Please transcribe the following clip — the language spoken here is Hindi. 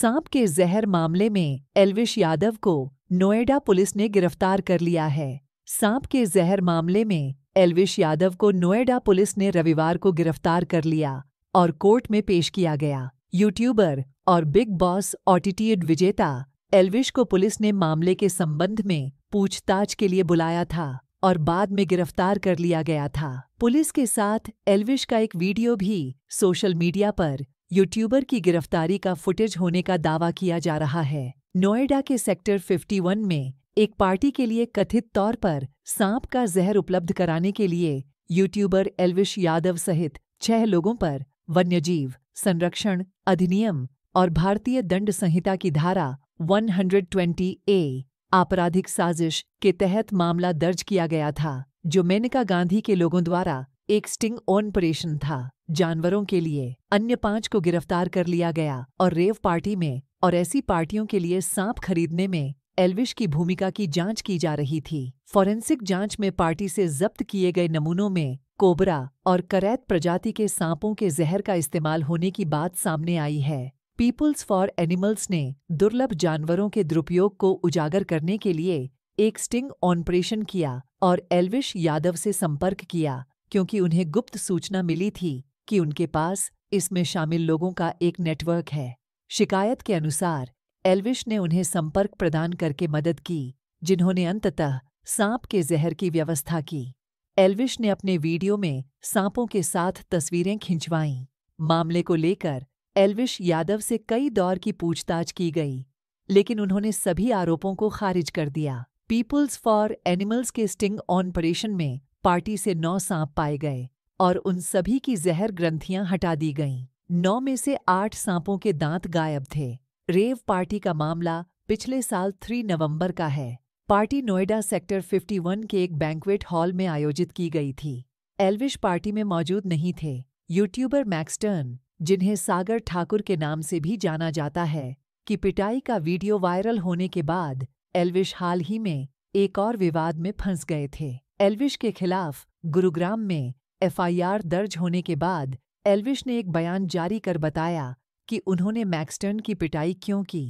सांप के जहर मामले में एलविश यादव को नोएडा पुलिस ने गिरफ्तार कर लिया है सांप के जहर मामले में एलविश यादव को नोएडा पुलिस ने रविवार को गिरफ्तार कर लिया और कोर्ट में पेश किया गया यूट्यूबर और बिग बॉस ऑटिट्यूड विजेता एलविश को पुलिस ने मामले के संबंध में पूछताछ के लिए बुलाया था और बाद में गिरफ्तार कर लिया गया था पुलिस के साथ एलविश का एक वीडियो भी सोशल मीडिया पर यूट्यूबर की गिरफ्तारी का फुटेज होने का दावा किया जा रहा है नोएडा के सेक्टर 51 में एक पार्टी के लिए कथित तौर पर सांप का जहर उपलब्ध कराने के लिए यूट्यूबर एल्विश यादव सहित छह लोगों पर वन्यजीव संरक्षण अधिनियम और भारतीय दंड संहिता की धारा 120 ए आपराधिक साजिश के तहत मामला दर्ज किया गया था जो मेनका गांधी के लोगों द्वारा एक स्टिंग ऑपरेशन था जानवरों के लिए अन्य पांच को गिरफ्तार कर लिया गया और रेव पार्टी में और ऐसी पार्टियों के लिए सांप खरीदने में एल्विश की भूमिका की जांच की जा रही थी फॉरेंसिक जांच में पार्टी से जब्त किए गए नमूनों में कोबरा और करैत प्रजाति के सांपों के जहर का इस्तेमाल होने की बात सामने आई है पीपल्स फॉर एनिमल्स ने दुर्लभ जानवरों के दुरुपयोग को उजागर करने के लिए एक स्टिंग ऑपरेशन किया और एल्विश यादव से संपर्क किया क्योंकि उन्हें गुप्त सूचना मिली थी कि उनके पास इसमें शामिल लोगों का एक नेटवर्क है शिकायत के अनुसार एल्विश ने उन्हें संपर्क प्रदान करके मदद की जिन्होंने अंततः सांप के जहर की व्यवस्था की एल्विश ने अपने वीडियो में सांपों के साथ तस्वीरें खिंचवाईं मामले को लेकर एल्विश यादव से कई दौर की पूछताछ की गई लेकिन उन्होंने सभी आरोपों को खारिज कर दिया पीपुल्स फॉर एनिमल्स के स्टिंग ऑपरेशन में पार्टी से नौ सांप पाए गए और उन सभी की जहर ग्रंथियां हटा दी गईं। नौ में से आठ सांपों के दांत गायब थे रेव पार्टी का मामला पिछले साल थ्री नवंबर का है पार्टी नोएडा सेक्टर 51 के एक बैंक्वेट हॉल में आयोजित की गई थी एल्विश पार्टी में मौजूद नहीं थे यूट्यूबर मैक्सटर्न जिन्हें सागर ठाकुर के नाम से भी जाना जाता है कि पिटाई का वीडियो वायरल होने के बाद एल्विश हाल ही में एक और विवाद में फंस गए थे एल्विश के खिलाफ गुरुग्राम में एफआईआर दर्ज होने के बाद एल्विश ने एक बयान जारी कर बताया कि उन्होंने मैक्सटर्न की पिटाई क्यों की